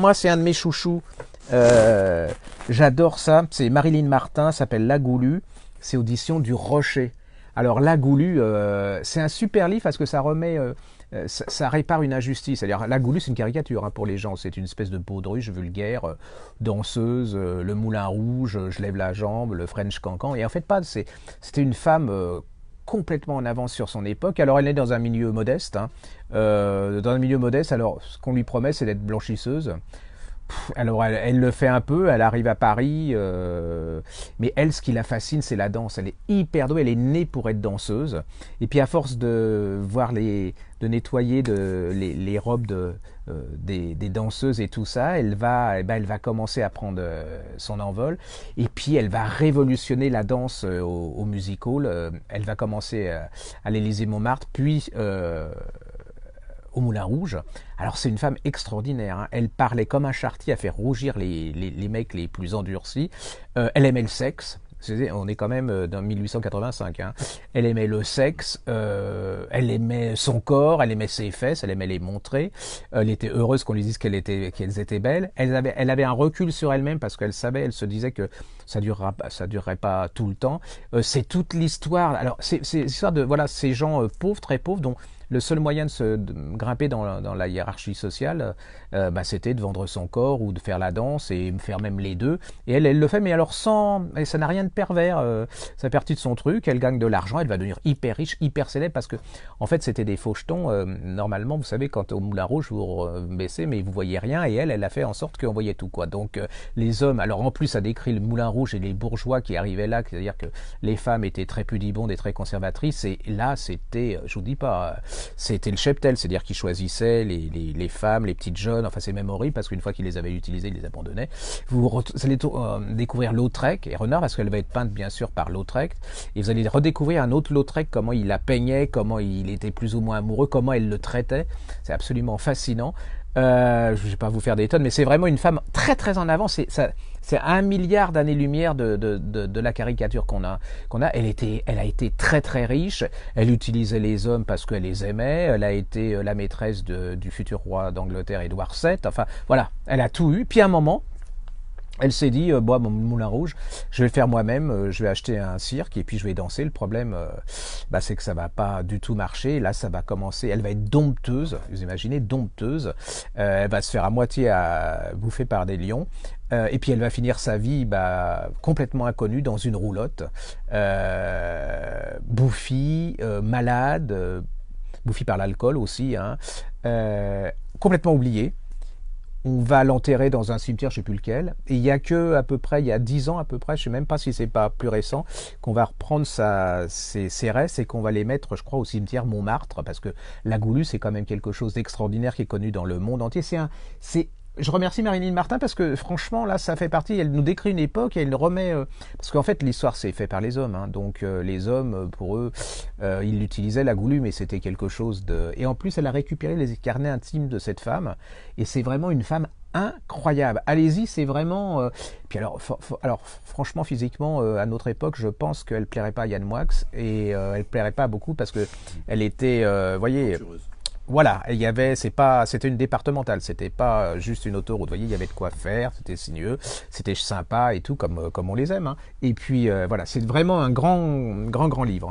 Moi, c'est un de mes chouchous. Euh, j'adore ça. C'est Marilyn Martin, s'appelle La Goulue. C'est audition du Rocher. Alors La Goulue, euh, c'est un super livre parce que ça remet, euh, ça, répare une injustice. C'est-à-dire La Goulue, c'est une caricature hein, pour les gens. C'est une espèce de baudruche vulgaire, danseuse, le moulin rouge, je lève la jambe, le French cancan. Et en fait pas. C'était une femme complètement en avance sur son époque. Alors elle est dans un milieu modeste. Hein. Euh, dans un milieu modeste, alors ce qu'on lui promet, c'est d'être blanchisseuse alors elle, le fait un peu, elle arrive à Paris, euh, mais elle, ce qui la fascine, c'est la danse. Elle est hyper douée, elle est née pour être danseuse. Et puis à force de voir les, de nettoyer de, les, robes de, euh, des, danseuses et tout ça, elle va, eh ben, elle va commencer à prendre euh, son envol. Et puis elle va révolutionner la danse au, au musical. elle va commencer à l'Élysée Montmartre, puis au Moulin Rouge. Alors c'est une femme extraordinaire, hein. elle parlait comme un chartier à faire rougir les, les, mecs les plus endurcis. Euh, elle aimait le sexe, on est quand même euh, dans 1885. Hein. Elle aimait le sexe, euh, elle aimait son corps, elle aimait ses fesses, elle aimait les montrer. Elle était heureuse qu'on lui dise qu'elle était, qu'elles étaient belles. Elle avait, elle avait un recul sur elle-même parce qu'elle savait, elle se disait que ça durera, ça durerait pas tout le temps. c'est toute l'histoire. Alors c'est, l'histoire de voilà ces gens pauvres, très pauvres, dont le seul moyen de se grimper dans, la hiérarchie sociale, euh, bah, c'était de vendre son corps ou de faire la danse et faire même les deux. Et elle, elle le fait, mais alors sans, et ça n'a rien de pervers. Euh, ça de son truc. Elle gagne de l'argent, elle va devenir hyper riche, hyper célèbre parce que, en fait, c'était des faux euh, normalement, vous savez, quand au Moulin Rouge, vous baissez, mais vous voyez rien. Et elle, elle a fait en sorte qu'on voyait tout quoi. Donc les hommes, alors en plus, ça décrit le Moulin Rouge et les bourgeois qui arrivaient là, c'est-à-dire que les femmes étaient très pudibondes et très conservatrices. Et là, c'était, je vous dis pas c'était le cheptel, c'est-à-dire qu'il choisissait les, les, les, femmes, les petites jeunes, enfin c'est même horrible parce qu'une fois qu'il les avait utilisées, il les abandonnait. Vous allez euh, découvrir Lautrec et Renard parce qu'elle va être peinte bien sûr par Lautrec et vous allez redécouvrir un autre Lautrec, comment il la peignait, comment il était plus ou moins amoureux, comment elle le traitait. C'est absolument fascinant. Euh, je ne vais pas vous faire des tonnes, mais c'est vraiment une femme très très en avant. C'est c'est un milliard d'années-lumière de, la caricature qu'on a. Elle, elle a été très très riche. Elle utilisait les hommes parce qu'elle les aimait. Elle a été euh, la maîtresse du futur roi d'Angleterre, Édouard VII. Enfin, voilà, elle a tout eu. Puis à un moment, elle s'est dit, euh, bois mon moulin rouge, je vais le faire moi-même, euh, je vais acheter un cirque et puis je vais danser. Le problème, euh, bah, c'est que ça va pas du tout marcher. Là, ça va commencer. Elle va être dompteuse, vous imaginez, dompteuse. elle va se faire à moitié à bouffer par des lions. et puis elle va finir sa vie bah, complètement inconnue dans une roulotte, bouffie, malade, bouffie par l'alcool aussi, hein, complètement oubliée on va l'enterrer dans un cimetière, je sais plus lequel. Et il y a que à peu près, il y a dix ans à peu près, je sais même pas si c'est pas plus récent, qu'on va reprendre sa, ses, ses, restes et qu'on va les mettre, je crois, au cimetière Montmartre, parce que la Goulue, c'est quand même quelque chose d'extraordinaire qui est connu dans le monde entier. c'est je remercie Marilyn Martin parce que franchement, là, ça fait partie. Elle nous décrit une époque et elle remet. Euh, parce qu'en fait, l'histoire, c'est fait par les hommes. Hein. donc, euh, les hommes, euh, pour eux, ils utilisaient la goulue, mais c'était quelque chose de. Et en plus, elle a récupéré les carnets intimes de cette femme. Et c'est vraiment une femme incroyable. Allez-y, c'est vraiment. Puis alors, alors, franchement, physiquement, à notre époque, je pense qu'elle plairait pas à Yann Moix et elle elle plairait pas beaucoup parce que elle était, vous voyez, voilà, il y avait, c'est pas, c'était une départementale, c'était pas euh, juste une autoroute. Vous voyez, il y avait de quoi faire, c'était sinueux, c'était sympa et tout, comme, euh, comme on les aime. Hein. Et puis euh, voilà, c'est vraiment un grand, grand, grand livre.